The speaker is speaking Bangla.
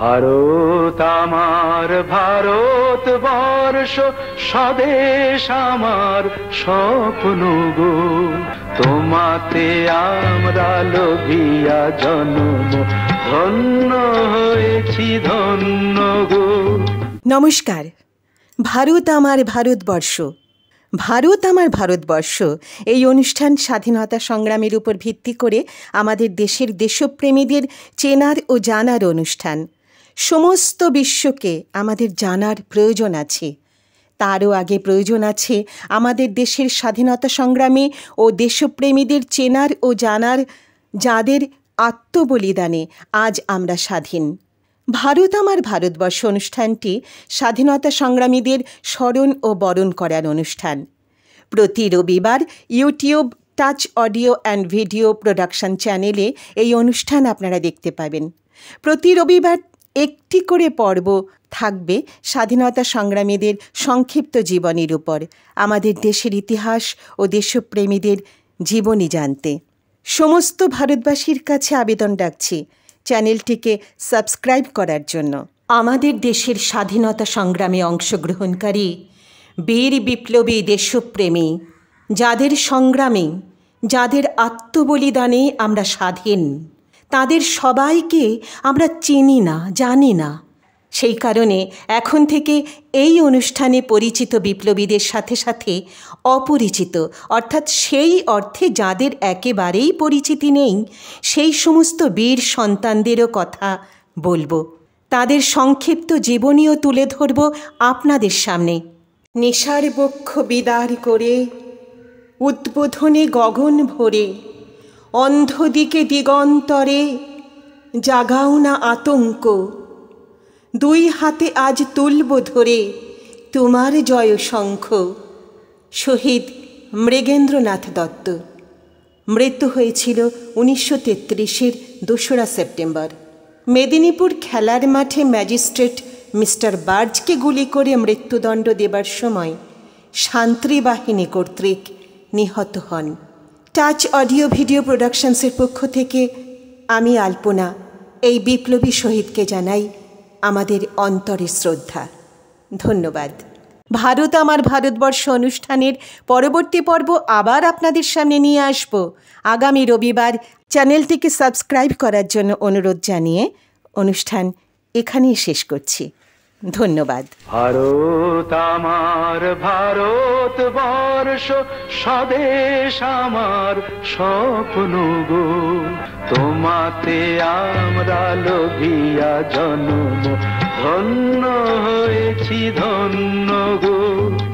ভারত আমার ভারত বর্ষ স্বদেশ আমার স্বপ্ন গো তোমাতে আমরা লোভিয়া জন্ম ধন্য হয়েছি ধন্য গো নমস্কার ভারত আমার ভারতবর্ষ ভারত আমার ভারতবর্ষ এই অনুষ্ঠান স্বাধীনতা সংগ্রামের উপর ভিত্তি করে আমাদের দেশের দেশপ্রেমীদের চেনার ও জানার অনুষ্ঠান সমস্ত বিশ্বকে আমাদের জানার প্রয়োজন আছে তারও আগে প্রয়োজন আছে আমাদের দেশের স্বাধীনতা সংগ্রামী ও দেশপ্রেমীদের চেনার ও জানার যাদের আত্মবলিদানে আজ আমরা স্বাধীন ভারত আমার ভারতবর্ষ অনুষ্ঠানটি স্বাধীনতা সংগ্রামীদের স্মরণ ও বরণ করার অনুষ্ঠান প্রতি রবিবার YouTube touch audio and video production চ্যানেলে এই অনুষ্ঠান আপনারা দেখতে পাবেন প্রতি রবিবার একটি করে পর্ব থাকবে স্বাধীনতা সংগ্রামীদের সংক্ষিপ্ত জীবনের উপর আমাদের দেশের ইতিহাস ও দেশপ্রেমীদের জীবনী জানতে সমস্ত ভারতবাসীর কাছে আবেদন ডাকছি চ্যানেলটিকে সাবস্ক্রাইব করার জন্য আমাদের দেশের স্বাধীনতা সংগ্রামে অংশগ্রহণকারী বীর বিপ্লবী দেশপ্রেমী যাদের সংগ্রামে যাদের আত্মবলিদানে আমরা স্বাধীন তাদের সবাইকে আমরা চিনি না জানি না সেই কারণে এখন থেকে এই অনুষ্ঠানে পরিচিত বিপ্লবীদের সাথে সাথে অপরিচিত অর্থাৎ সেই অর্থে যাদের একেবারেই পরিচিতি নেই সেই সমস্ত বীর সন্তানদেরও কথা বলবো তাদের সংক্ষিপ্ত জীবনীও তুলে ধরব আপনাদের সামনে নেশার বক্ষ বিদার করে উদ্বোধনে গগন ভরে অন্ধদিকে দিগন্তরে জাগাও না আতঙ্ক দুই হাতে আজ তুলব ধরে তোমার জয়শঙ্খ শহীদ মৃগেন্দ্রনাথ দত্ত মৃত্যু হয়েছিল উনিশশো তেত্রিশের দোসরা সেপ্টেম্বর মেদিনীপুর খেলার মাঠে ম্যাজিস্ট্রেট মিস্টার বার্জকে গুলি করে মৃত্যুদণ্ড দেবার সময় বাহিনী কর্তৃক নিহত হন টাচ অডিও ভিডিও প্রোডাকশনসের পক্ষ থেকে আমি আলপনা এই বিপ্লবী শহীদকে জানাই আমাদের অন্তরের শ্রদ্ধা ধন্যবাদ ভারত আমার ভারতবর্ষ অনুষ্ঠানের পরবর্তী পর্ব আবার আপনাদের সামনে নিয়ে আসব আগামী রবিবার চ্যানেলটিকে সাবস্ক্রাইব করার জন্য অনুরোধ জানিয়ে অনুষ্ঠান এখানেই শেষ করছি ধন্যবাদ ভারত আমার ভারত বর্ষ স্বদেশ আমার স্বপ্ন গো তোমাতে আমরা লোভিয়া জন্ম ধন্য হয়েছি ধন্য গো